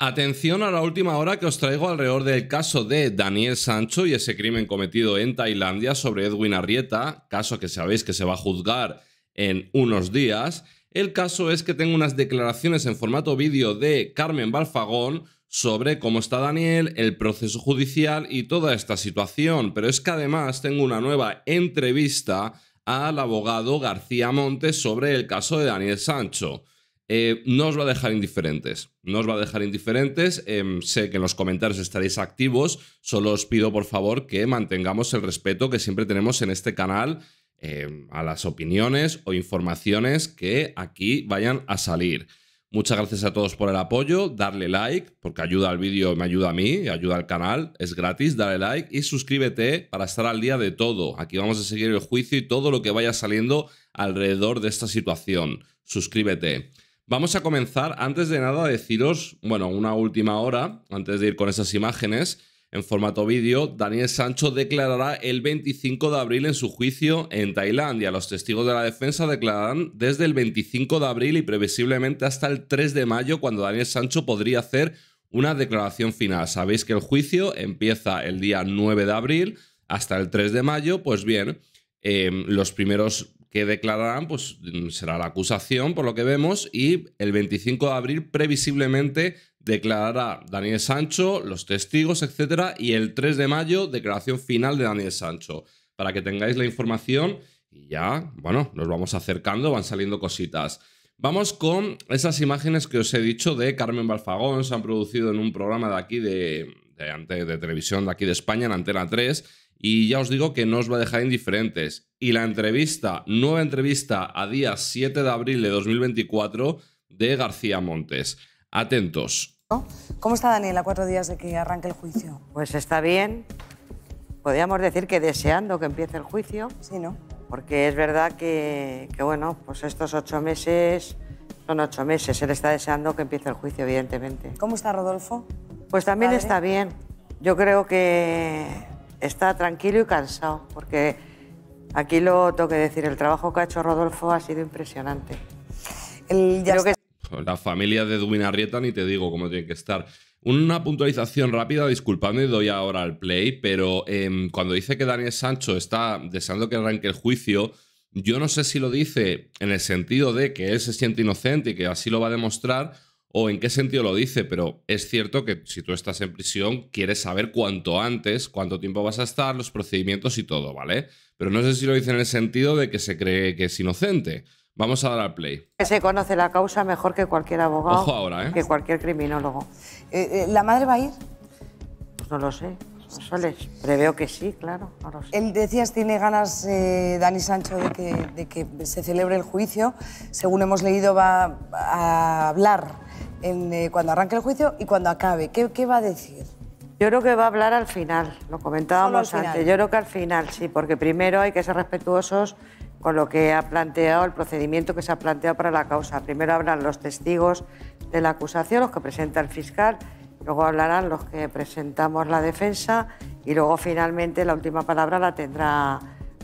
Atención a la última hora que os traigo alrededor del caso de Daniel Sancho y ese crimen cometido en Tailandia sobre Edwin Arrieta, caso que sabéis que se va a juzgar en unos días. El caso es que tengo unas declaraciones en formato vídeo de Carmen Balfagón sobre cómo está Daniel, el proceso judicial y toda esta situación, pero es que además tengo una nueva entrevista al abogado García Montes sobre el caso de Daniel Sancho. Eh, no os va a dejar indiferentes, no os va a dejar indiferentes. Em, sé que en los comentarios estaréis activos, solo os pido por favor que mantengamos el respeto que siempre tenemos en este canal em, a las opiniones o informaciones que aquí vayan a salir. Muchas gracias a todos por el apoyo, darle like, porque ayuda al vídeo, me ayuda a mí, ayuda al canal, es gratis, dale like y suscríbete para estar al día de todo. Aquí vamos a seguir el juicio y todo lo que vaya saliendo alrededor de esta situación. Suscríbete. Vamos a comenzar, antes de nada, a deciros, bueno, una última hora, antes de ir con esas imágenes, en formato vídeo, Daniel Sancho declarará el 25 de abril en su juicio en Tailandia. Los testigos de la defensa declararán desde el 25 de abril y previsiblemente hasta el 3 de mayo, cuando Daniel Sancho podría hacer una declaración final. Sabéis que el juicio empieza el día 9 de abril hasta el 3 de mayo. Pues bien, eh, los primeros que declararán, pues será la acusación, por lo que vemos, y el 25 de abril previsiblemente declarará Daniel Sancho, los testigos, etcétera, y el 3 de mayo declaración final de Daniel Sancho, para que tengáis la información y ya, bueno, nos vamos acercando, van saliendo cositas. Vamos con esas imágenes que os he dicho de Carmen Balfagón, se han producido en un programa de aquí de, de televisión de aquí de España, en Antena 3, y ya os digo que no os va a dejar indiferentes. Y la entrevista, nueva entrevista a día 7 de abril de 2024 de García Montes. Atentos. ¿Cómo está Daniel a cuatro días de que arranque el juicio? Pues está bien. Podríamos decir que deseando que empiece el juicio. Sí, ¿no? Porque es verdad que, bueno, pues estos ocho meses son ocho meses. Él está deseando que empiece el juicio, evidentemente. ¿Cómo está Rodolfo? Pues también está bien. Yo creo que está tranquilo y cansado, porque aquí lo toque decir, el trabajo que ha hecho Rodolfo ha sido impresionante. La familia de Duminarrieta ni te digo cómo tiene que estar. Una puntualización rápida, disculpadme, doy ahora al play, pero em, cuando dice que Daniel Sancho está deseando que arranque el juicio, yo no sé si lo dice en el sentido de que él se siente inocente y que así lo va a demostrar, o en qué sentido lo dice, pero es cierto que si tú estás en prisión, quieres saber cuánto antes, cuánto tiempo vas a estar, los procedimientos y todo, ¿vale? Pero no sé si lo dice en el sentido de que se cree que es inocente. Vamos a dar al play. se conoce la causa mejor que cualquier abogado, Ojo ahora, ¿eh? que cualquier criminólogo. Eh, eh, ¿La madre va a ir? Pues no lo sé. Soles, preveo que sí, claro. Él decías, tiene ganas, eh, Dani Sancho, de que, de que, se celebre el juicio. Según hemos leído, va a hablar eh, cuando arranque el juicio y cuando acabe? ¿Qué, va a decir? Yo creo que va a hablar al final, lo comentábamos antes. Yo creo que al final, sí, porque primero hay que ser respetuosos con lo que ha planteado, el procedimiento que se ha planteado para la causa. Primero hablan los testigos de la acusación, los que presenta el fiscal, luego hablarán los que presentamos la defensa y luego finalmente la última palabra la tendrá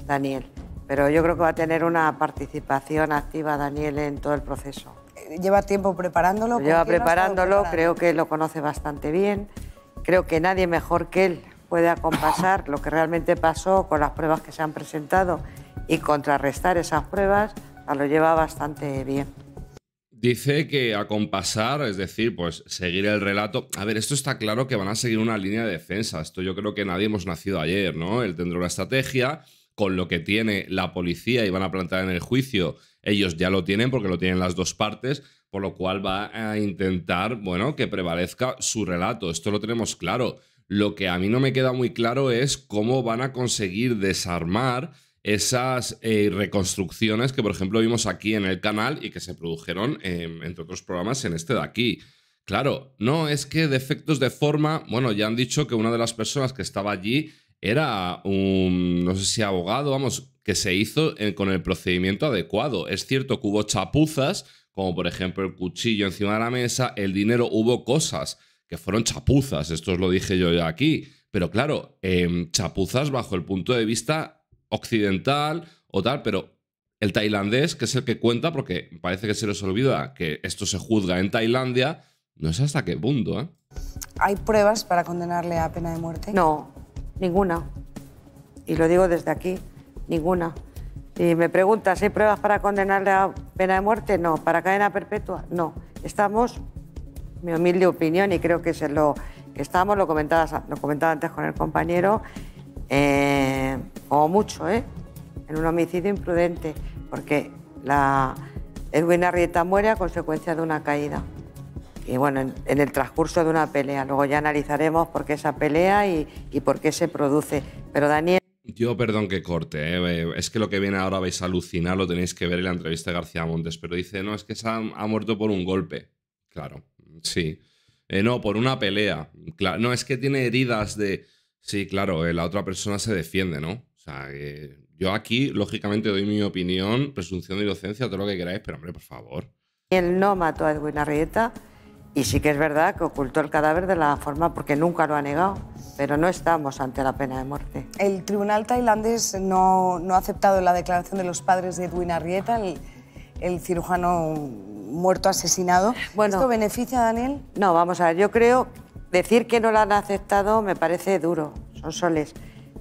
Daniel. Pero yo creo que va a tener una participación activa Daniel en todo el proceso lleva tiempo preparándolo. Lleva preparándolo, creo que lo conoce bastante bien. Creo que nadie mejor que él puede acompasar lo que realmente pasó con las pruebas que se han presentado y contrarrestar esas pruebas, lo lleva bastante bien. Dice que acompasar, es decir, pues seguir el relato. A ver, esto está claro que van a seguir una línea de defensa. Esto yo creo que nadie hemos nacido ayer, ¿no? Él tendrá una estrategia, con lo que tiene la policía y van a plantar en el juicio, ellos ya lo tienen porque lo tienen las dos partes, por lo cual va a intentar, bueno, que prevalezca su relato. Esto lo tenemos claro. Lo que a mí no me queda muy claro es cómo van a conseguir desarmar esas eh, reconstrucciones que, por ejemplo, vimos aquí en el canal y que se produjeron, em, entre otros programas, en este de aquí. Claro, no, es que defectos de forma, bueno, ya han dicho que una de las personas que estaba allí era un, no sé si abogado, vamos, que se hizo con el procedimiento adecuado. Es cierto que hubo chapuzas, como por ejemplo el cuchillo encima de la mesa, el dinero, hubo cosas que fueron chapuzas, esto os lo dije yo aquí, pero claro, em, chapuzas bajo el punto de vista occidental o tal, pero el tailandés, que es el que cuenta, porque parece que se les olvida que esto se juzga en Tailandia, no sé hasta qué punto, ¿eh? ¿Hay pruebas para condenarle a pena de muerte? No, Ninguna. Y lo digo desde aquí, ninguna. Y me preguntas, ¿hay pruebas para condenarle a pena de muerte? No. ¿Para cadena perpetua? No. Estamos, mi humilde opinión, y creo que es lo que estamos, lo, comentaba, lo comentaba antes con el compañero, eh, o mucho, ¿eh? en un homicidio imprudente, porque la Edwin Arrieta muere a consecuencia de una caída y bueno, en, el transcurso de una pelea. Luego ya analizaremos por qué esa pelea y, por qué se produce. Pero Daniel... Yo, perdón que corte, ¿eh? es que lo que viene ahora vais a alucinar, lo tenéis que ver en la entrevista de García Montes, pero dice, no, es que se ha, muerto por un golpe. Claro, sí. Eh, no, por una pelea. Claro, no, es que tiene heridas de... Sí, claro, eh, la otra persona se defiende, ¿no? O sea, yo aquí, lógicamente, doy mi opinión, presunción de inocencia, todo lo que queráis, pero hombre, por favor. Él no mató a Edwin Arrieta y sí que es verdad que ocultó el cadáver de la forma porque nunca lo ha negado, pero no estamos ante la pena de muerte. El tribunal tailandés no, ha aceptado la declaración de los padres de Edwin Arrieta, el, cirujano muerto asesinado. ¿Esto beneficia a Daniel? No, vamos a ver, yo creo decir que no la han aceptado me parece duro, son soles,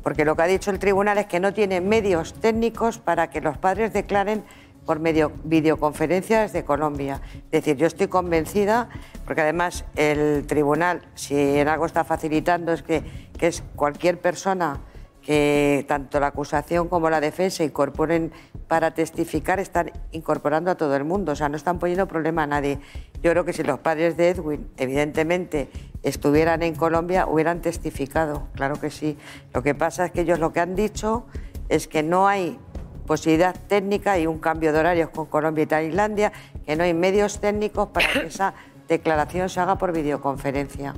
porque lo que ha dicho el tribunal es que no tiene medios técnicos para que los padres declaren por medio videoconferencia desde Colombia. Es decir, yo estoy convencida, porque además el tribunal, si en algo está facilitando, es que, que es cualquier persona que tanto la acusación como la defensa incorporen para testificar, están incorporando a todo el mundo, o sea, no están poniendo problema a nadie. Yo creo que si los padres de Edwin, evidentemente, estuvieran en Colombia, hubieran testificado, claro que sí. Lo que pasa es que ellos lo que han dicho es que no hay posibilidad técnica y un cambio de horarios con Colombia y Tailandia, que no hay medios técnicos para que esa declaración se haga por videoconferencia.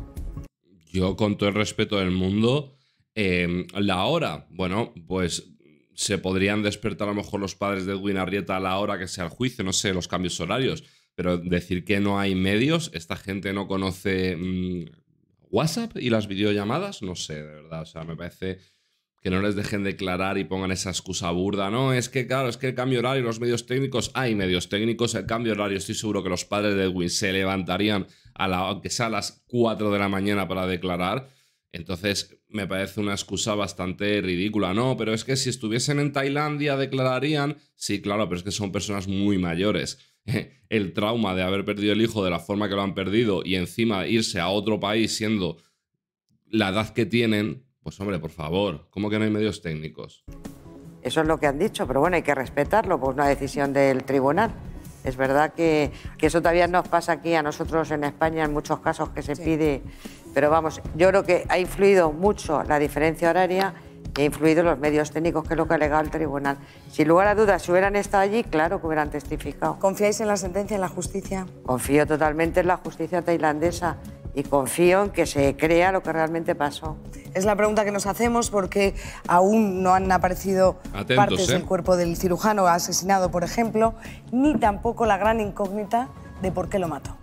Yo, con todo el respeto del mundo, em, la hora, bueno, pues se podrían despertar a lo mejor los padres de Edwin Arrieta a la hora que sea el juicio, no sé, los cambios horarios, pero decir que no hay medios, esta gente no conoce mm, WhatsApp y las videollamadas, no sé, de verdad, o sea, me parece que no les dejen declarar y pongan esa excusa burda. No, es que claro, es que el cambio horario, los medios técnicos, hay medios técnicos, el cambio horario, estoy seguro que los padres de Edwin se levantarían a la, aunque sea a las 4 de la mañana para declarar. Entonces me parece una excusa bastante ridícula. No, pero es que si estuviesen en Tailandia declararían. Sí, claro, pero es que son personas muy mayores. El trauma de haber perdido el hijo de la forma que lo han perdido y encima irse a otro país siendo la edad que tienen, pues hombre, por favor, ¿cómo que no hay medios técnicos? Eso es lo que han dicho, pero bueno, hay que respetarlo, pues una decisión del tribunal. Es verdad que, que eso todavía nos pasa aquí a nosotros en España en muchos casos que se pide, pero vamos, yo creo que ha influido mucho la diferencia horaria y ha influido los medios técnicos, que es lo que ha alegado el tribunal. Sin lugar a dudas, si hubieran estado allí, claro que hubieran testificado. ¿Confiáis en la sentencia, en la justicia? Confío totalmente en la justicia tailandesa y confío en que se crea lo que realmente pasó. Es la pregunta que nos hacemos porque aún no han aparecido partes del ¿eh? cuerpo del cirujano asesinado, por ejemplo, ni tampoco la gran incógnita de por qué lo mató.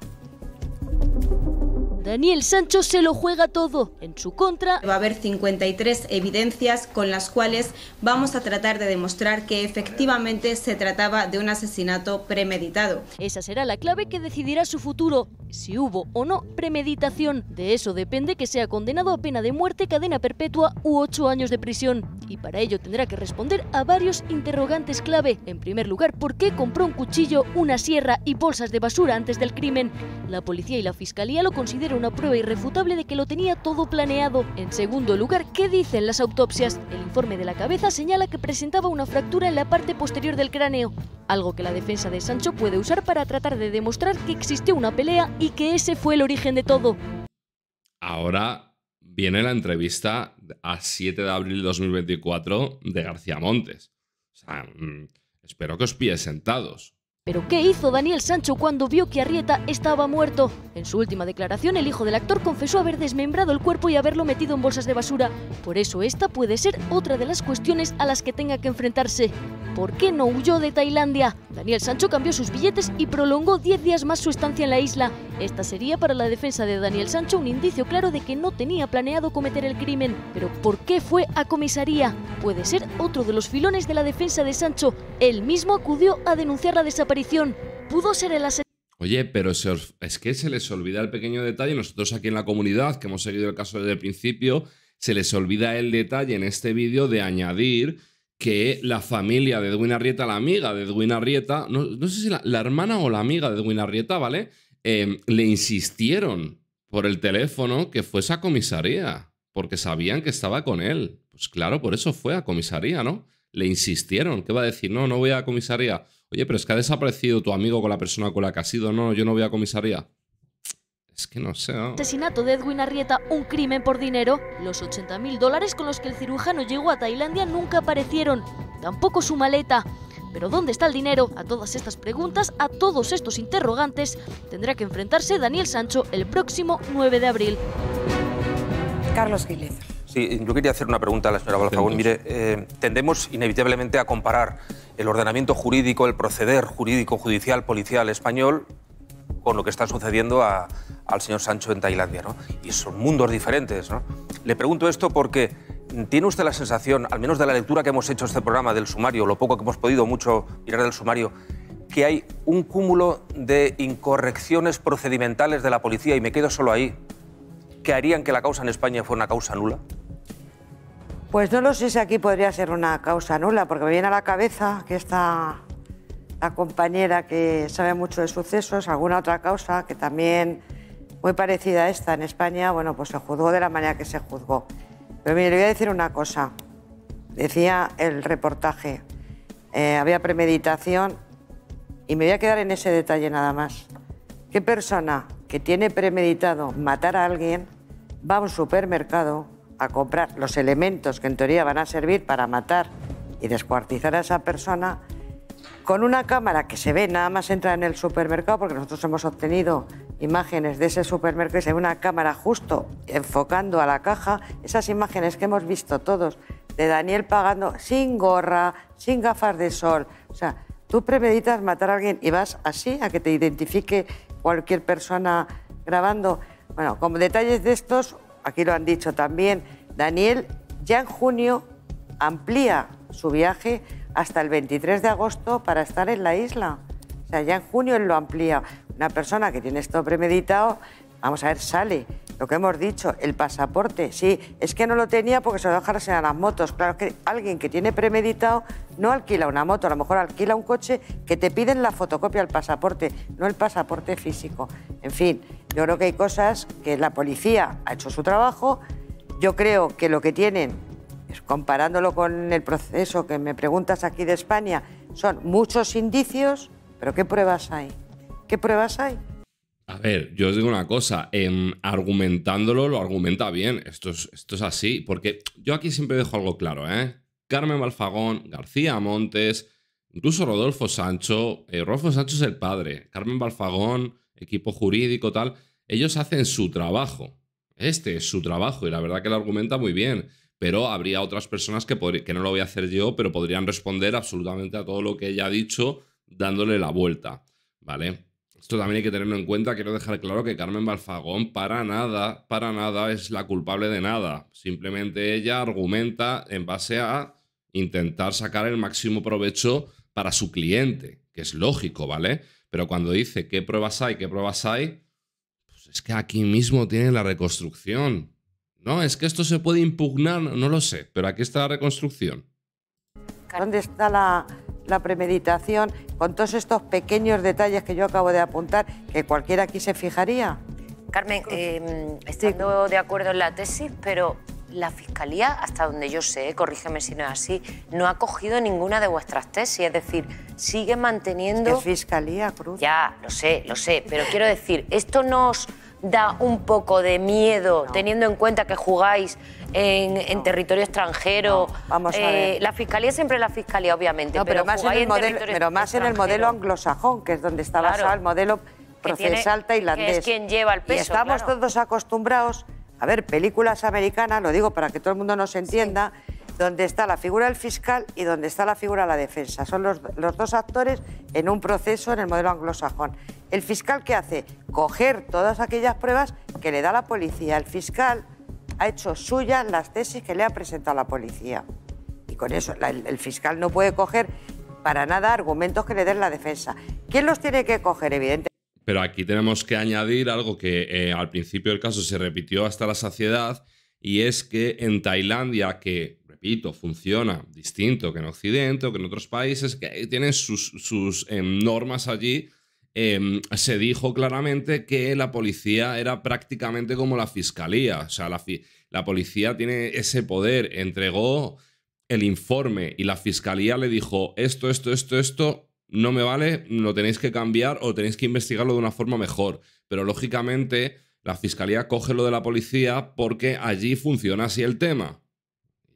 Daniel Sancho se lo juega todo en su contra. Va a haber 53 evidencias con las cuales vamos a tratar de demostrar que efectivamente se trataba de un asesinato premeditado. Esa será la clave que decidirá su futuro, si hubo o no premeditación. De eso depende que sea condenado a pena de muerte, cadena perpetua u ocho años de prisión. Y para ello tendrá que responder a varios interrogantes clave. En primer lugar, ¿por qué compró un cuchillo, una sierra y bolsas de basura antes del crimen? La policía y la fiscalía lo consideran una prueba irrefutable de que lo tenía todo planeado. En segundo lugar, ¿qué dicen las autopsias? El informe de la cabeza señala que presentaba una fractura en la parte posterior del cráneo, algo que la defensa de Sancho puede usar para tratar de demostrar que existió una pelea y que ese fue el origen de todo. Ahora viene la entrevista a 7 de abril de 2024 de García Montes. Mm, espero que os pies sentados. Pero ¿qué hizo Daniel Sancho cuando vio que Arrieta estaba muerto? En su última declaración, el hijo del actor confesó haber desmembrado el cuerpo y haberlo metido en bolsas de basura. Por eso esta puede ser otra de las cuestiones a las que tenga que enfrentarse. ¿Por qué no huyó de Tailandia? Daniel Sancho cambió sus billetes y prolongó 10 días más su estancia en la isla. Esta sería para la defensa de Daniel Sancho un indicio claro de que no tenía planeado cometer el crimen. Pero ¿por qué fue a comisaría? Puede ser otro de los filones de la defensa de Sancho. Él mismo acudió a denunciar la desaparición pudo ser el Oye, pero es que se les olvida el pequeño detalle. Nosotros aquí en la comunidad, que hemos seguido el caso desde el principio, se les olvida el detalle en este vídeo de añadir que la familia de Edwin Arrieta, la amiga de Edwin Arrieta, no, sé si la, hermana o la amiga de Edwin Arrieta, ¿vale? Em, le insistieron por el teléfono que fuese a comisaría, porque sabían que estaba con él. Pues claro, por eso fue a comisaría, ¿no? le insistieron. ¿Qué va a decir? No, no voy a comisaría. Oye, pero es que ha desaparecido tu amigo con la persona con la que has ido. No, yo no voy a comisaría. Es que no sé. ¿no? Asesinato de Edwin Arrieta, un crimen por dinero. Los 80.000 dólares con los que el cirujano llegó a Tailandia nunca aparecieron. Tampoco su maleta. Pero ¿dónde está el dinero? A todas estas preguntas, a todos estos interrogantes, tendrá que enfrentarse Daniel Sancho el próximo 9 de abril. Carlos Gilez. Sí, yo quería hacer una pregunta a la señora Balfagón. Mire, eh, tendemos inevitablemente a comparar el ordenamiento jurídico, el proceder jurídico, judicial, policial español con lo que está sucediendo al señor Sancho en Tailandia. Y son mundos diferentes. ¿no? Le pregunto esto porque mm, tiene usted la sensación, al menos de la lectura que hemos hecho este programa del sumario, lo poco que hemos podido, mucho mirar del sumario, que hay un cúmulo de incorrecciones procedimentales de la policía, y me quedo solo ahí, que harían que la causa en España fuera una causa nula. Pues no lo sé si aquí podría ser una causa nula, porque me viene a la cabeza que esta la compañera que sabe mucho de sucesos, alguna otra causa que también muy parecida a esta en España, bueno, pues se juzgó de la manera que se juzgó. Pero mire, le voy a decir una cosa. Decía el reportaje, eh, había premeditación y me voy a quedar en ese detalle nada más. ¿Qué persona que tiene premeditado matar a alguien va a un supermercado, a comprar los elementos que en teoría van a servir para matar y descuartizar a esa persona, con una cámara que se ve nada más entra en el supermercado, porque nosotros hemos obtenido imágenes de ese supermercado y se una cámara justo enfocando a la caja, esas imágenes que hemos visto todos de Daniel pagando sin gorra, sin gafas de sol, o sea, tú premeditas matar a alguien y vas así a que te identifique cualquier persona grabando. Bueno, como detalles de estos, aquí lo han dicho también, Daniel ya en junio amplía su viaje hasta el 23 de agosto para estar en la isla. O sea, ya en junio él lo amplía. Una persona que tiene esto premeditado, vamos a ver, sale lo que hemos dicho, el pasaporte, sí, es que no lo tenía porque se lo dejaron a las motos. Claro que alguien que tiene premeditado no alquila una moto, a lo mejor alquila un coche que te piden la fotocopia del pasaporte, no el pasaporte físico. En fin, yo creo que hay cosas que la policía ha hecho su trabajo. Yo creo que lo que tienen, comparándolo con el proceso que me preguntas aquí de España, son muchos indicios, pero ¿qué pruebas hay? ¿Qué pruebas hay? A ver, yo os digo una cosa, en argumentándolo lo argumenta bien, esto es, esto es así, porque yo aquí siempre dejo algo claro, ¿eh? Carmen Balfagón, García Montes, incluso Rodolfo Sancho, eh, Rodolfo Sancho es el padre, Carmen Balfagón, equipo jurídico, tal, ellos hacen su trabajo, este es su trabajo y la verdad que lo argumenta muy bien, pero habría otras personas que, que no lo voy a hacer yo, pero podrían responder absolutamente a todo lo que ella ha dicho dándole la vuelta, ¿vale? esto también hay que tenerlo en cuenta, quiero dejar claro que Carmen Balfagón para nada, para nada es la culpable de nada. Simplemente ella argumenta en base a intentar sacar el máximo provecho para su cliente, que es lógico, ¿vale? Pero cuando dice qué pruebas hay, qué pruebas hay, pues es que aquí mismo tiene la reconstrucción. No, es que esto se puede impugnar, no lo sé, pero aquí está la reconstrucción. ¿Dónde está la, la premeditación, con todos estos pequeños detalles que yo acabo de apuntar, que cualquiera aquí se fijaría. Carmen, eh, estando de acuerdo en la tesis, pero la Fiscalía, hasta donde yo sé, corrígeme si no es así, no ha cogido ninguna de vuestras tesis, es decir, sigue manteniendo... Es Fiscalía, Cruz. Ya, lo sé, lo sé, pero quiero decir, esto nos da un poco de miedo, teniendo en cuenta que jugáis en, territorio extranjero. Vamos eh, La fiscalía siempre la fiscalía, obviamente. pero, más, en el, modelo, anglosajón, que es donde está basado el modelo procesal tailandés. es quien lleva el peso. Y estamos todos acostumbrados a ver películas americanas, lo digo para que todo el mundo nos entienda. donde está la figura del fiscal y donde está la figura de la defensa. Son los, dos actores en un proceso en el modelo anglosajón. El fiscal, ¿qué hace? Coger todas aquellas pruebas que le da la policía. El fiscal ha hecho suyas las tesis que le ha presentado la policía. Y con eso el, fiscal no puede coger para nada argumentos que le den la defensa. ¿Quién los tiene que coger? Evidentemente. Pero aquí tenemos que añadir algo que eh, al principio del caso se repitió hasta la saciedad y es que en Tailandia, que repito, funciona distinto que en Occidente o que en otros países, que tienen sus, em, normas allí Em, se dijo claramente que la policía era prácticamente como la fiscalía. O sea, la, policía tiene ese poder. Entregó el informe y la fiscalía le dijo esto, esto, esto, esto, no me vale, lo tenéis que cambiar o tenéis que investigarlo de una forma mejor. Pero lógicamente la fiscalía coge lo de la policía porque allí funciona así el tema.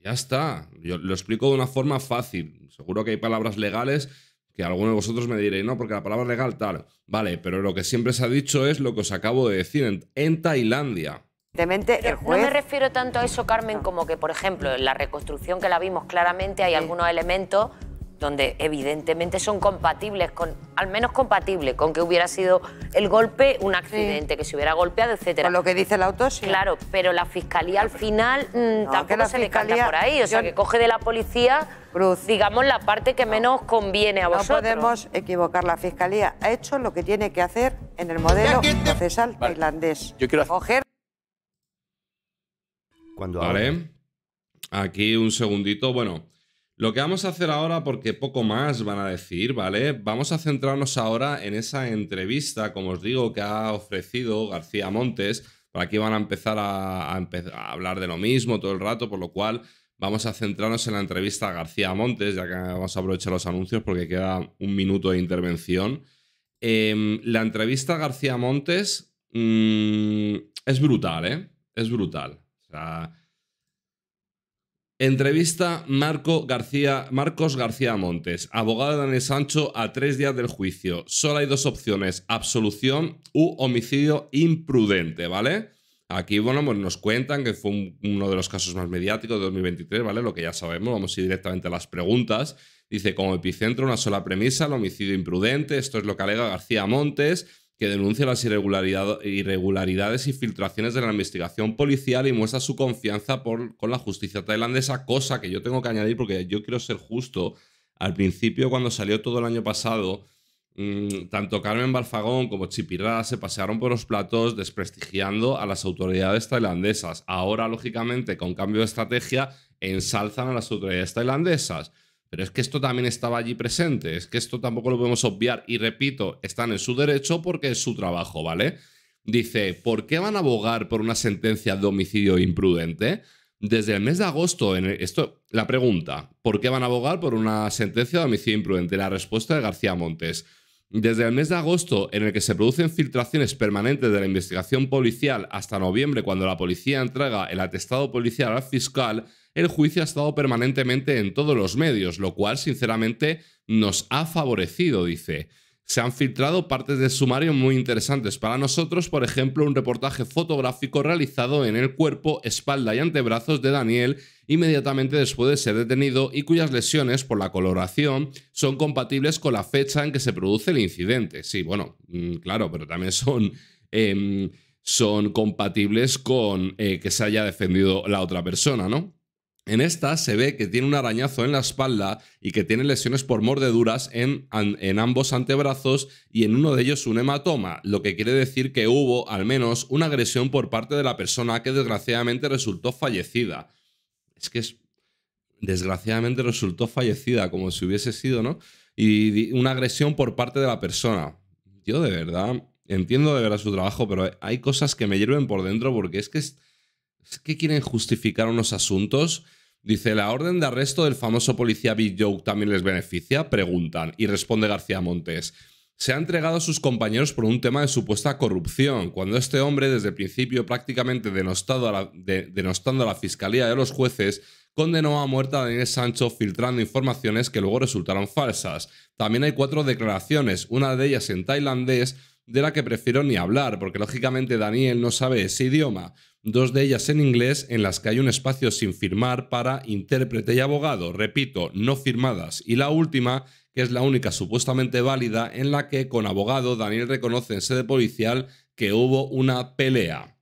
Ya está, yo lo explico de una forma fácil. Seguro que hay palabras legales que alguno de vosotros me diréis, no, porque la palabra legal tal. Vale, pero lo que siempre se ha dicho es lo que os acabo de decir, en, Tailandia. no me refiero tanto a eso, Carmen, como que, por ejemplo, en la reconstrucción que la vimos claramente hay algunos elementos donde evidentemente son compatibles con, al menos compatible con que hubiera sido el golpe un accidente, que se hubiera golpeado, etcétera. Con lo que dice el la sí. Claro, pero la fiscalía al final mm, tampoco se le canta por ahí, o sea, que coge de la policía, digamos, la parte que menos conviene a vosotros. No podemos equivocar, la fiscalía ha hecho lo que tiene que hacer en el modelo procesal tailandés. Yo quiero hacer... Cuando vale. Aquí un segundito, bueno... Lo que vamos a hacer ahora, porque poco más van a decir, ¿vale? Vamos a centrarnos ahora en esa entrevista, como os digo, que ha ofrecido García Montes. Por aquí van a empezar a, hablar de lo mismo todo el rato, por lo cual vamos a centrarnos en la entrevista a García Montes, ya que vamos a aprovechar los anuncios porque queda un minuto de intervención. Em, la entrevista a García Montes mm, es brutal, ¿eh? Es brutal. O sea, Entrevista Marco García, Marcos García Montes, abogado de Daniel Sancho a tres días del juicio. Solo hay dos opciones, absolución u homicidio imprudente, ¿vale? Aquí, bueno, pues nos cuentan que fue uno de los casos más mediáticos de 2023, ¿vale? Lo que ya sabemos, vamos a ir directamente a las preguntas. Dice, como epicentro, una sola premisa, el homicidio imprudente, esto es lo que alega García Montes que denuncia las irregularidades y filtraciones de la investigación policial y muestra su confianza con la justicia tailandesa, cosa que yo tengo que añadir porque yo quiero ser justo. Al principio, cuando salió todo el año pasado, mm, tanto Carmen Balfagón como Chipirra se pasearon por los platos desprestigiando a las autoridades tailandesas. Ahora, lógicamente, con cambio de estrategia, ensalzan a las autoridades tailandesas. Pero es que esto también estaba allí presente, es que esto tampoco lo podemos obviar y repito, están en su derecho porque es su trabajo, ¿vale? Dice, ¿por qué van a abogar por una sentencia de homicidio imprudente? Desde el mes de agosto, en esto, la pregunta, ¿por qué van a abogar por una sentencia de homicidio imprudente? La respuesta de García Montes. Desde el mes de agosto, en el que se producen filtraciones permanentes de la investigación policial, hasta noviembre, cuando la policía entrega el atestado policial al fiscal, el juicio ha estado permanentemente en todos los medios, lo cual sinceramente nos ha favorecido, dice. Se han filtrado partes del sumario muy interesantes para nosotros, por ejemplo, un reportaje fotográfico realizado en el cuerpo, espalda y antebrazos de Daniel inmediatamente después de ser detenido y cuyas lesiones por la coloración son compatibles con la fecha en que se produce el incidente. Sí, bueno, mm, claro, pero también son... Em, son compatibles con eh, que se haya defendido la otra persona, ¿no? En esta se ve que tiene un arañazo en la espalda y que tiene lesiones por mordeduras en, ambos antebrazos y en uno de ellos un hematoma, lo que quiere decir que hubo al menos una agresión por parte de la persona que desgraciadamente resultó fallecida. Es que es, desgraciadamente resultó fallecida, como si hubiese sido, ¿no? Y una agresión por parte de la persona. Yo de verdad entiendo de verdad su trabajo, pero hay cosas que me hierven por dentro porque es que... Es, es que quieren justificar unos asuntos Dice, ¿la orden de arresto del famoso policía Big Joe también les beneficia? Preguntan. Y responde García Montes. Se ha entregado a sus compañeros por un tema de supuesta corrupción, cuando este hombre, desde el principio prácticamente denostado a la, denostando a la fiscalía y a los jueces, condenó a muerte a Daniel Sancho filtrando informaciones que luego resultaron falsas. También hay cuatro declaraciones, una de ellas en tailandés, de la que prefiero ni hablar, porque lógicamente Daniel no sabe ese idioma dos de ellas en inglés, en las que hay un espacio sin firmar para intérprete y abogado, repito, no firmadas, y la última, que es la única supuestamente válida, en la que con abogado Daniel reconoce en sede policial que hubo una pelea.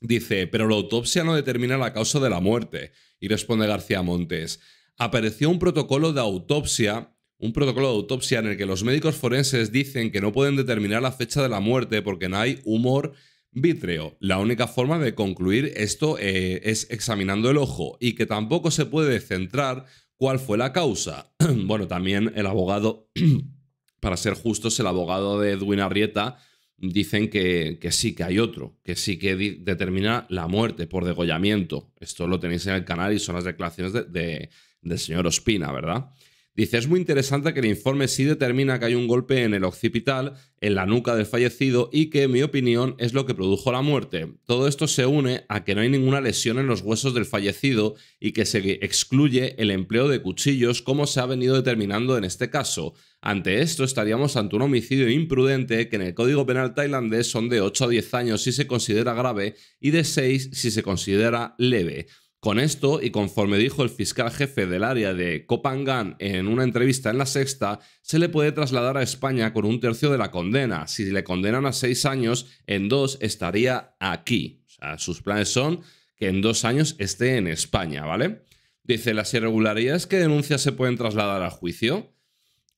Dice, pero la autopsia no determina la causa de la muerte. Y responde García Montes, apareció un protocolo de autopsia un protocolo de autopsia en el que los médicos forenses dicen que no pueden determinar la fecha de la muerte porque no hay humor Vitreo, La única forma de concluir esto eh, es examinando el ojo y que tampoco se puede centrar cuál fue la causa. bueno, también el abogado, para ser justos, el abogado de Edwin Arrieta dicen que, sí, que hay otro, que sí que determina la muerte por degollamiento. Esto lo tenéis en el canal y son las declaraciones del señor Ospina, ¿verdad? Dice, es muy interesante que el informe sí determina que hay un golpe en el occipital, en la nuca del fallecido y que, en mi opinión, es lo que produjo la muerte. Todo esto se une a que no hay ninguna lesión en los huesos del fallecido y que se excluye el empleo de cuchillos como se ha venido determinando en este caso. Ante esto estaríamos ante un homicidio imprudente que en el Código Penal tailandés son de 8 a 10 años si se considera grave y de 6 si se considera leve. Con esto, y conforme dijo el fiscal jefe del área de Copangan en una entrevista en la sexta, se le puede trasladar a España con un tercio de la condena. Si le condenan a seis años, en dos estaría aquí. O sus planes son que en dos años esté en España, ¿vale? Dice, las irregularidades que denuncia se pueden trasladar al juicio.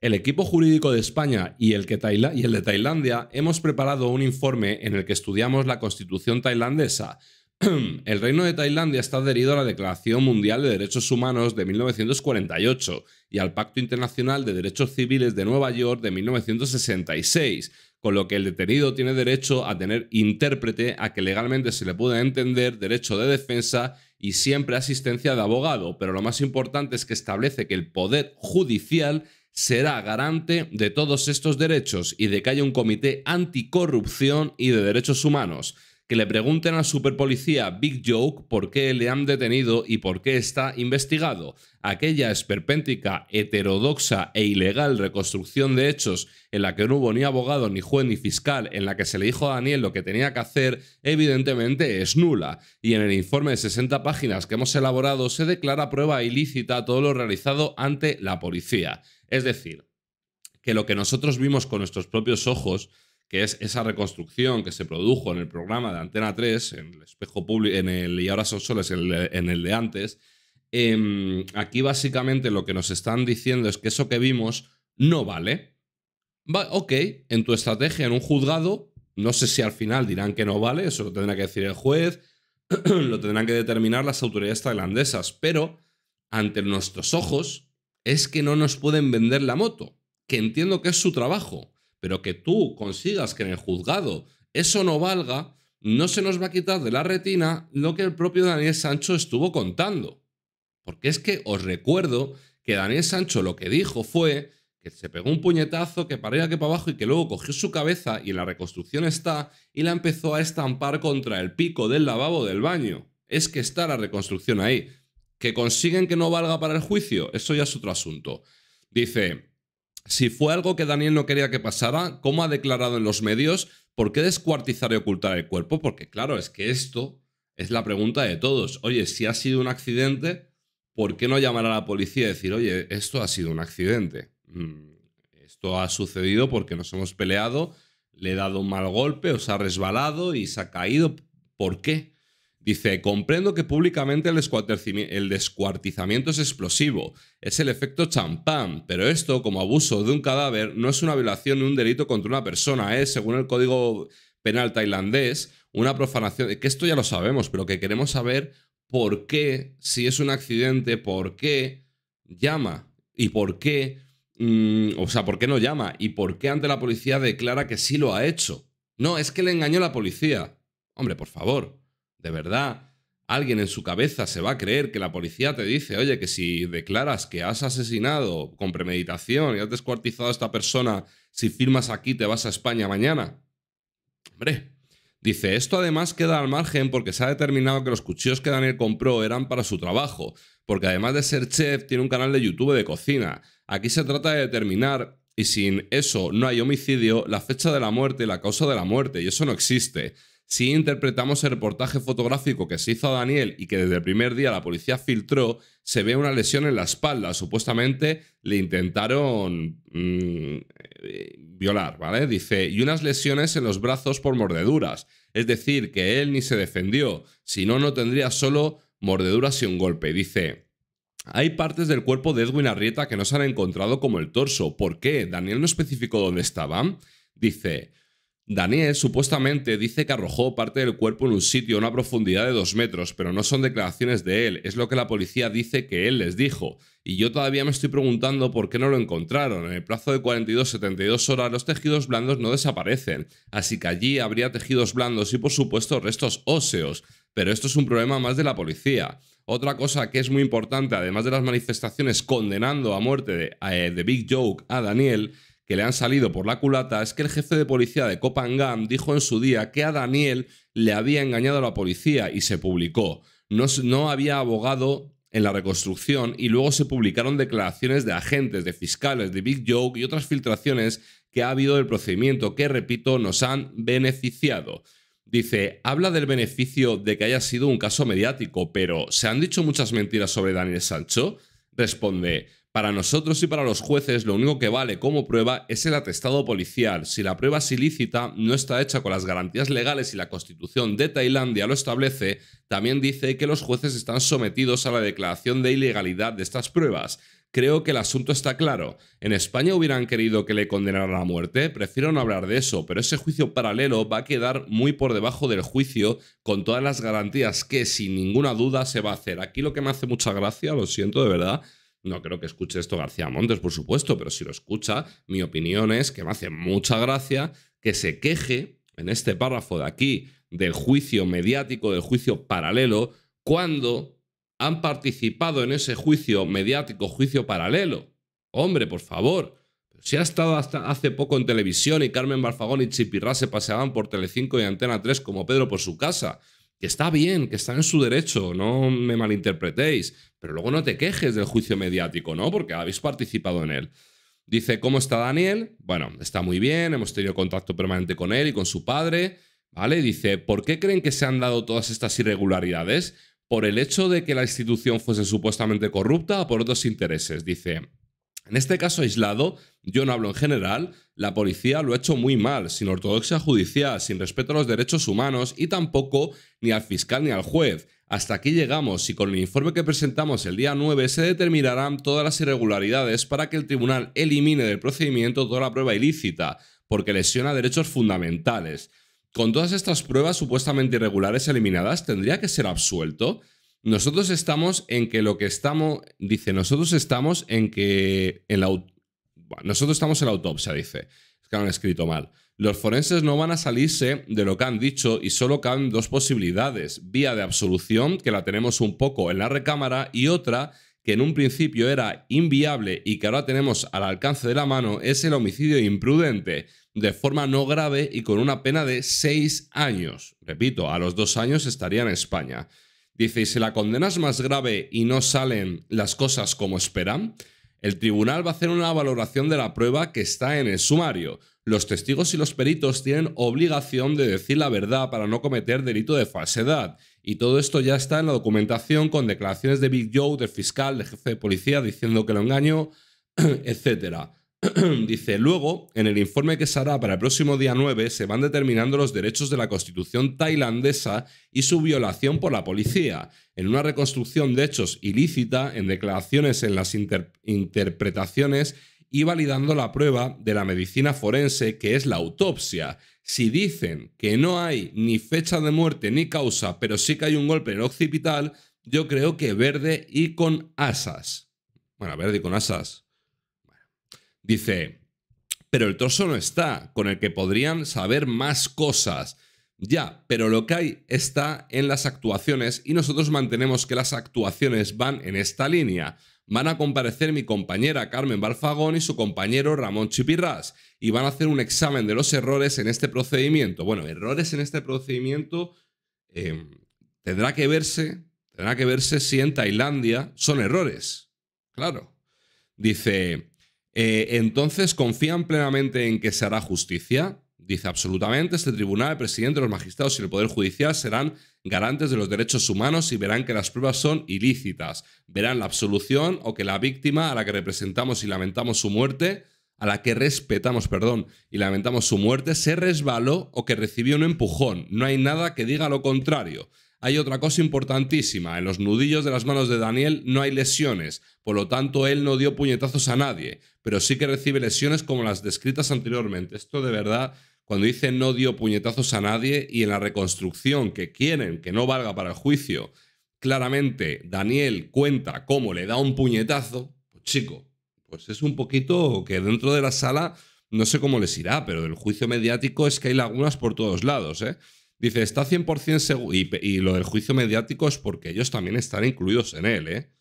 El equipo jurídico de España y el de Tailandia hemos preparado un informe en el que estudiamos la constitución tailandesa el Reino de Tailandia está adherido a la Declaración Mundial de Derechos Humanos de 1948 y al Pacto Internacional de Derechos Civiles de Nueva York de 1966, con lo que el detenido tiene derecho a tener intérprete, a que legalmente se le pueda entender, derecho de defensa y siempre asistencia de abogado, pero lo más importante es que establece que el poder judicial será garante de todos estos derechos y de que haya un comité anticorrupción y de derechos humanos que le pregunten al superpolicía Big Joke por qué le han detenido y por qué está investigado. Aquella esperpéntica, heterodoxa e ilegal reconstrucción de hechos en la que no hubo ni abogado, ni juez, ni fiscal, en la que se le dijo a Daniel lo que tenía que hacer, evidentemente es nula. Y en el informe de 60 páginas que hemos elaborado se declara prueba ilícita todo lo realizado ante la policía. Es decir, que lo que nosotros vimos con nuestros propios ojos que es esa reconstrucción que se produjo en el programa de Antena 3, en el espejo público, en el Y ahora son soles, en el, de antes. Em, aquí básicamente lo que nos están diciendo es que eso que vimos no vale. ok, en tu estrategia, en un juzgado, no sé si al final dirán que no vale, eso lo tendrá que decir el juez, lo tendrán que determinar las autoridades tailandesas, pero ante nuestros ojos es que no nos pueden vender la moto, que entiendo que es su trabajo, pero que tú consigas que en el juzgado eso no valga, no se nos va a quitar de la retina lo que el propio Daniel Sancho estuvo contando. Porque es que os recuerdo que Daniel Sancho lo que dijo fue que se pegó un puñetazo, que para que para abajo y que luego cogió su cabeza y la reconstrucción está y la empezó a estampar contra el pico del lavabo del baño. Es que está la reconstrucción ahí. Que consiguen que no valga para el juicio, eso ya es otro asunto. Dice, si fue algo que Daniel no quería que pasara, ¿cómo ha declarado en los medios? ¿Por qué descuartizar y ocultar el cuerpo? Porque claro, es que esto es la pregunta de todos. Oye, si ha sido un accidente, ¿por qué no llamar a la policía y decir, oye, esto ha sido un accidente? Mm, esto ha sucedido porque nos hemos peleado, le he dado un mal golpe, os ha resbalado y se ha caído. ¿Por qué? Dice, comprendo que públicamente el, descuartizamiento es explosivo, es el efecto champán, pero esto, como abuso de un cadáver, no es una violación ni un delito contra una persona, es, según el Código Penal tailandés, una profanación, que esto ya lo sabemos, pero que queremos saber por qué, si es un accidente, por qué llama y por qué, mm, o sea, por qué no llama y por qué ante la policía declara que sí lo ha hecho. No, es que le engañó la policía. Hombre, por favor de verdad, alguien en su cabeza se va a creer que la policía te dice, oye, que si declaras que has asesinado con premeditación y has descuartizado a esta persona, si firmas aquí te vas a España mañana. Hombre, dice, esto además queda al margen porque se ha determinado que los cuchillos que Daniel compró eran para su trabajo, porque además de ser chef tiene un canal de YouTube de cocina. Aquí se trata de determinar, y sin eso no hay homicidio, la fecha de la muerte y la causa de la muerte, y eso no existe. Si interpretamos el reportaje fotográfico que se hizo a Daniel y que desde el primer día la policía filtró, se ve una lesión en la espalda. Supuestamente le intentaron mm, eh, violar, ¿vale? Dice, y unas lesiones en los brazos por mordeduras. Es decir, que él ni se defendió. Si no, no tendría solo mordeduras y un golpe. Dice, hay partes del cuerpo de Edwin Arrieta que no se han encontrado como el torso. ¿Por qué? Daniel no especificó dónde estaban. Dice, Daniel supuestamente dice que arrojó parte del cuerpo en un sitio a una profundidad de dos metros, pero no son declaraciones de él, es lo que la policía dice que él les dijo. Y yo todavía me estoy preguntando por qué no lo encontraron. En el plazo de 42-72 horas los tejidos blandos no desaparecen, así que allí habría tejidos blandos y por supuesto restos óseos, pero esto es un problema más de la policía. Otra cosa que es muy importante, además de las manifestaciones condenando a muerte de, eh, Big Joke a Daniel, que le han salido por la culata es que el jefe de policía de Copangam dijo en su día que a Daniel le había engañado a la policía y se publicó. No, no había abogado en la reconstrucción y luego se publicaron declaraciones de agentes, de fiscales, de Big Joke y otras filtraciones que ha habido del procedimiento que, repito, nos han beneficiado. Dice, habla del beneficio de que haya sido un caso mediático, pero ¿se han dicho muchas mentiras sobre Daniel Sancho? Responde, para nosotros y para los jueces lo único que vale como prueba es el atestado policial. Si la prueba es ilícita, no está hecha con las garantías legales y la constitución de Tailandia lo establece, también dice que los jueces están sometidos a la declaración de ilegalidad de estas pruebas. Creo que el asunto está claro. En España hubieran querido que le condenaran a muerte, prefiero no hablar de eso, pero ese juicio paralelo va a quedar muy por debajo del juicio con todas las garantías que sin ninguna duda se va a hacer. Aquí lo que me hace mucha gracia, lo siento de verdad, no creo que escuche esto García Montes, por supuesto, pero si lo escucha, mi opinión es que me hace mucha gracia que se queje en este párrafo de aquí del juicio mediático, del juicio paralelo, cuando han participado en ese juicio mediático, juicio paralelo. Hombre, por favor. Si ha estado hace poco en televisión y Carmen Barfagón y Chipirra se paseaban por Telecinco y Antena 3 como Pedro por su casa que está bien, que está en su derecho, no me malinterpretéis, pero luego no te quejes del juicio mediático, ¿no? Porque habéis participado en él. Dice, ¿cómo está Daniel? Bueno, está muy bien, hemos tenido contacto permanente con él y con su padre, ¿vale? Dice, ¿por qué creen que se han dado todas estas irregularidades? ¿Por el hecho de que la institución fuese supuestamente corrupta o por otros intereses? Dice, en este caso aislado, yo no hablo en general, la policía lo ha hecho muy mal, sin ortodoxia judicial, sin respeto a los derechos humanos y tampoco ni al fiscal ni al juez. Hasta aquí llegamos y con el informe que presentamos el día 9 se determinarán todas las irregularidades para que el tribunal elimine del procedimiento toda la prueba ilícita, porque lesiona derechos fundamentales. Con todas estas pruebas supuestamente irregulares eliminadas, ¿tendría que ser absuelto? Nosotros estamos en que lo que estamos, dice, nosotros estamos en que, en la, nosotros estamos en la autopsia, dice, es que lo han escrito mal. Los forenses no van a salirse de lo que han dicho y solo caben dos posibilidades, vía de absolución, que la tenemos un poco en la recámara, y otra, que en un principio era inviable y que ahora tenemos al alcance de la mano, es el homicidio imprudente, de forma no grave y con una pena de seis años. Repito, a los dos años estaría en España. Dice, si la condena es más grave y no salen las cosas como esperan, el tribunal va a hacer una valoración de la prueba que está en el sumario. Los testigos y los peritos tienen obligación de decir la verdad para no cometer delito de falsedad. Y todo esto ya está en la documentación con declaraciones de Big Joe, del fiscal, del jefe de policía, diciendo que lo engaño, etcétera. dice, luego, en el informe que se hará para el próximo día 9, se van determinando los derechos de la constitución tailandesa y su violación por la policía, en una reconstrucción de hechos ilícita, en declaraciones en las interpretaciones y validando la prueba de la medicina forense, que es la autopsia. Si dicen que no hay ni fecha de muerte ni causa, pero sí que hay un golpe en el occipital, yo creo que verde y con asas. Bueno, verde y con asas. Dice, pero el torso no está, con el que podrían saber más cosas. Ya, pero lo que hay está en las actuaciones y nosotros mantenemos que las actuaciones van en esta línea. Van a comparecer mi compañera Carmen Balfagón y su compañero Ramón Chipirras y van a hacer un examen de los errores en este procedimiento. Bueno, errores en este procedimiento em, tendrá que verse, tendrá que verse si en Tailandia son errores. Claro. Dice, eh, entonces, ¿confían plenamente en que se hará justicia? Dice absolutamente, este tribunal, el presidente, los magistrados y el Poder Judicial serán garantes de los derechos humanos y verán que las pruebas son ilícitas. Verán la absolución o que la víctima a la que representamos y lamentamos su muerte, a la que respetamos, perdón, y lamentamos su muerte, se resbaló o que recibió un empujón. No hay nada que diga lo contrario. Hay otra cosa importantísima, en los nudillos de las manos de Daniel no hay lesiones, por lo tanto él no dio puñetazos a nadie, pero sí que recibe lesiones como las descritas anteriormente. Esto de verdad, cuando dice no dio puñetazos a nadie y en la reconstrucción que quieren que no valga para el juicio, claramente Daniel cuenta cómo le da un puñetazo, pues chico, pues es un poquito que dentro de la sala no sé cómo les irá, pero del juicio mediático es que hay lagunas por todos lados, ¿eh? Dice, está 100% seguro. Y, lo del juicio mediático es porque ellos también están incluidos en él, ¿eh?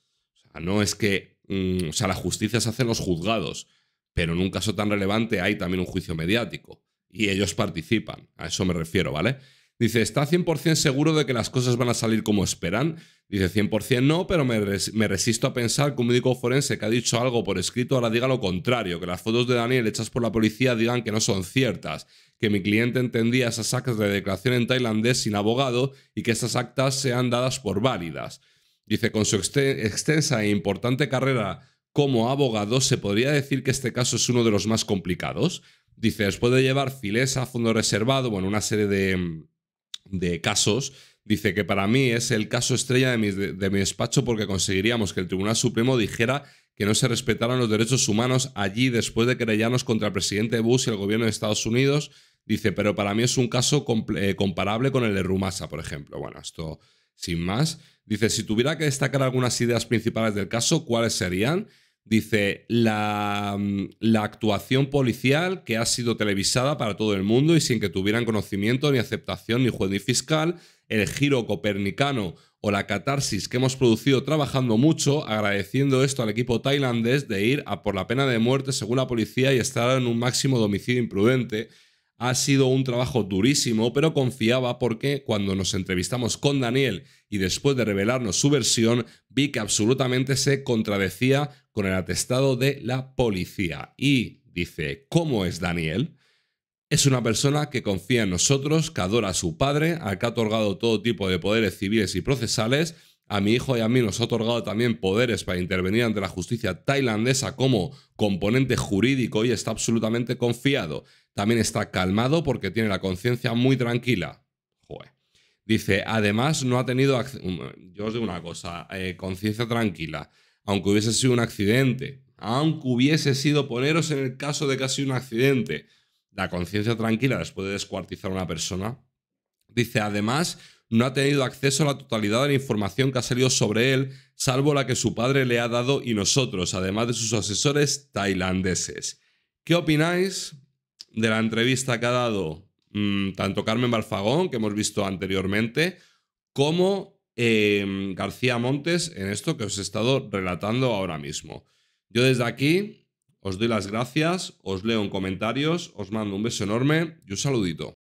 O sea, no es que. Mm, o sea, la justicia se hace en los juzgados, pero en un caso tan relevante hay también un juicio mediático. Y ellos participan. A eso me refiero, ¿vale? Dice, ¿está 100% seguro de que las cosas van a salir como esperan? Dice, 100% no, pero me, resisto a pensar que un médico forense que ha dicho algo por escrito ahora diga lo contrario, que las fotos de Daniel hechas por la policía digan que no son ciertas, que mi cliente entendía esas actas de declaración en tailandés sin abogado y que esas actas sean dadas por válidas. Dice, con su extensa e importante carrera como abogado, se podría decir que este caso es uno de los más complicados. Dice, después de llevar a fondo reservado, bueno, una serie de de casos, dice que para mí es el caso estrella de mi, despacho porque conseguiríamos que el Tribunal Supremo dijera que no se respetaran los derechos humanos allí después de querellarnos contra el presidente Bush y el gobierno de Estados Unidos. Dice, pero para mí es un caso eh, comparable con el de Rumasa, por ejemplo. Bueno, esto sin más. Dice, si tuviera que destacar algunas ideas principales del caso, ¿cuáles serían? Dice, mm, la, actuación policial que ha sido televisada para todo el mundo y sin que tuvieran conocimiento ni aceptación ni juez ni fiscal, el giro copernicano o la catarsis que hemos producido trabajando mucho, agradeciendo esto al equipo tailandés de ir a por la pena de muerte según la policía y estar en un máximo domicilio imprudente ha sido un trabajo durísimo, pero confiaba porque cuando nos entrevistamos con Daniel y después de revelarnos su versión, vi que absolutamente se contradecía con el atestado de la policía. Y dice, ¿cómo es Daniel? Es una persona que confía en nosotros, que adora a su padre, al que ha otorgado todo tipo de poderes civiles y procesales, a mi hijo y a mí nos ha otorgado también poderes para intervenir ante la justicia tailandesa como componente jurídico y está absolutamente confiado. También está calmado porque tiene la conciencia muy tranquila. Dice, además no ha tenido... Um, yo os digo una cosa, eh, conciencia tranquila. Aunque hubiese sido un accidente, aunque hubiese sido poneros en el caso de casi un accidente, la conciencia tranquila después de descuartizar a una persona. Dice, además, no ha tenido acceso a la totalidad de la información que ha salido sobre él, salvo la que su padre le ha dado y nosotros, además de sus asesores tailandeses. ¿Qué opináis de la entrevista que ha dado mm, tanto Carmen Balfagón, que hemos visto anteriormente, como em, García Montes en esto que os he estado relatando ahora mismo? Yo desde aquí os doy las gracias, os leo en comentarios, os mando un beso enorme y un saludito.